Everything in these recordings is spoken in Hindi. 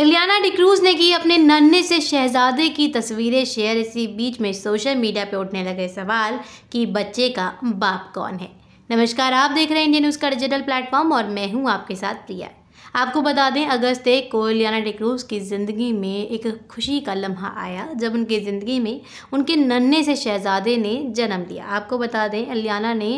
इलियाना डिक्रूज ने की अपने नन्हे से शहजादे की तस्वीरें शेयर इसी बीच में सोशल मीडिया पर उठने लगे सवाल कि बच्चे का बाप कौन है नमस्कार आप देख रहे हैं इंडियन न्यूज़ का डिजिटल प्लेटफॉर्म और मैं हूं आपके साथ प्रिया आपको बता दें अगस्त एक को इलियाना डिक्रूज की ज़िंदगी में एक खुशी का लम्हा आया जब उनकी ज़िंदगी में उनके नन्हे से शहजादे ने जन्म लिया आपको बता दें अलियाना ने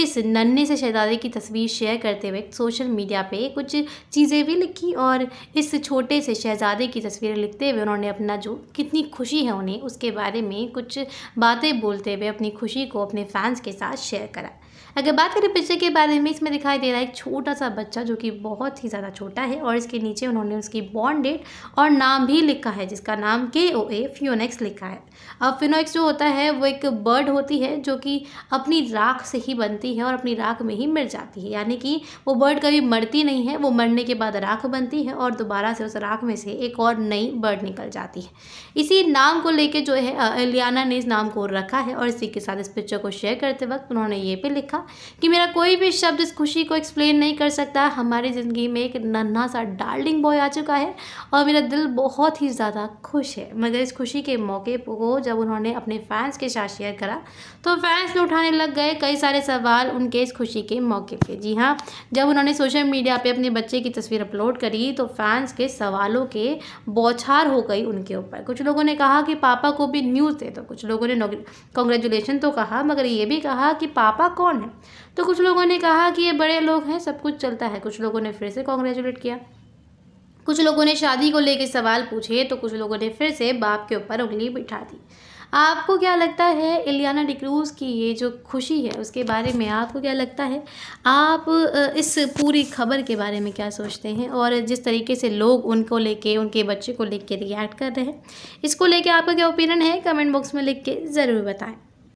इस नन्हे से शहजादे की तस्वीर शेयर करते हुए सोशल मीडिया पे कुछ चीज़ें भी लिखी और इस छोटे से शहजादे की तस्वीरें लिखते हुए उन्होंने अपना जो कितनी खुशी है उन्हें उसके बारे में कुछ बातें बोलते हुए अपनी खुशी को अपने फैंस के साथ शेयर करा अगर बात करें पिक्चर के बारे में इसमें दिखाई दे रहा है एक छोटा सा बच्चा जो कि बहुत ही ज़्यादा छोटा है और इसके नीचे उन्होंने उसकी बॉन्ड डेट और नाम भी लिखा है जिसका नाम के ओ ए फ्योनेक्स लिखा है अब फ्योनेक्स जो होता है वो एक बर्ड होती है जो कि अपनी राख से ही बनती होती है और अपनी राख में ही मिल जाती है यानी कि वो बर्ड कभी मरती नहीं है वो मरने के बाद राख बनती है और दोबारा से उस राख में से एक और नई बर्ड निकल जाती है इसी नाम को लेके जो है एलियाना ने इस नाम को रखा है और इसी के साथ इस पिक्चर को शेयर करते वक्त उन्होंने ये भी लिखा कि मेरा कोई भी शब्द इस खुशी को एक्सप्लेन नहीं कर सकता हमारी ज़िंदगी में एक नन्हा सा डार्लिंग बॉय आ चुका है और मेरा दिल बहुत ही ज़्यादा खुश है मगर इस खुशी के मौके को जब उन्होंने अपने फैंस के साथ शेयर करा तो फैंस भी उठाने लग गए कई सारे सवाल सवाल उनके इस खुशी के मौके पे जी हाँ जब उन्होंने सोशल मीडिया पे अपने बच्चे की तस्वीर अपलोड करी तो फैंस के सवालों के बौछार हो गई उनके ऊपर कुछ लोगों ने कहा कि पापा को भी न्यूज़ दे दो कुछ लोगों ने कॉन्ग्रेचुलेसन तो कहा मगर ये भी कहा कि पापा कौन है तो कुछ लोगों ने कहा कि ये बड़े लोग हैं सब कुछ चलता है कुछ लोगों ने फिर से कॉन्ग्रेचुलेट किया कुछ लोगों ने शादी को लेकर सवाल पूछे तो कुछ लोगों ने फिर से बाप के ऊपर उंगली बिठा दी आपको क्या लगता है इलियाना डिक्रूज की ये जो खुशी है उसके बारे में आपको क्या लगता है आप इस पूरी खबर के बारे में क्या सोचते हैं और जिस तरीके से लोग उनको लेके उनके बच्चे को लेके रिएक्ट कर रहे हैं इसको लेके आपका क्या ओपिनियन है कमेंट बॉक्स में लिख के ज़रूर बताएं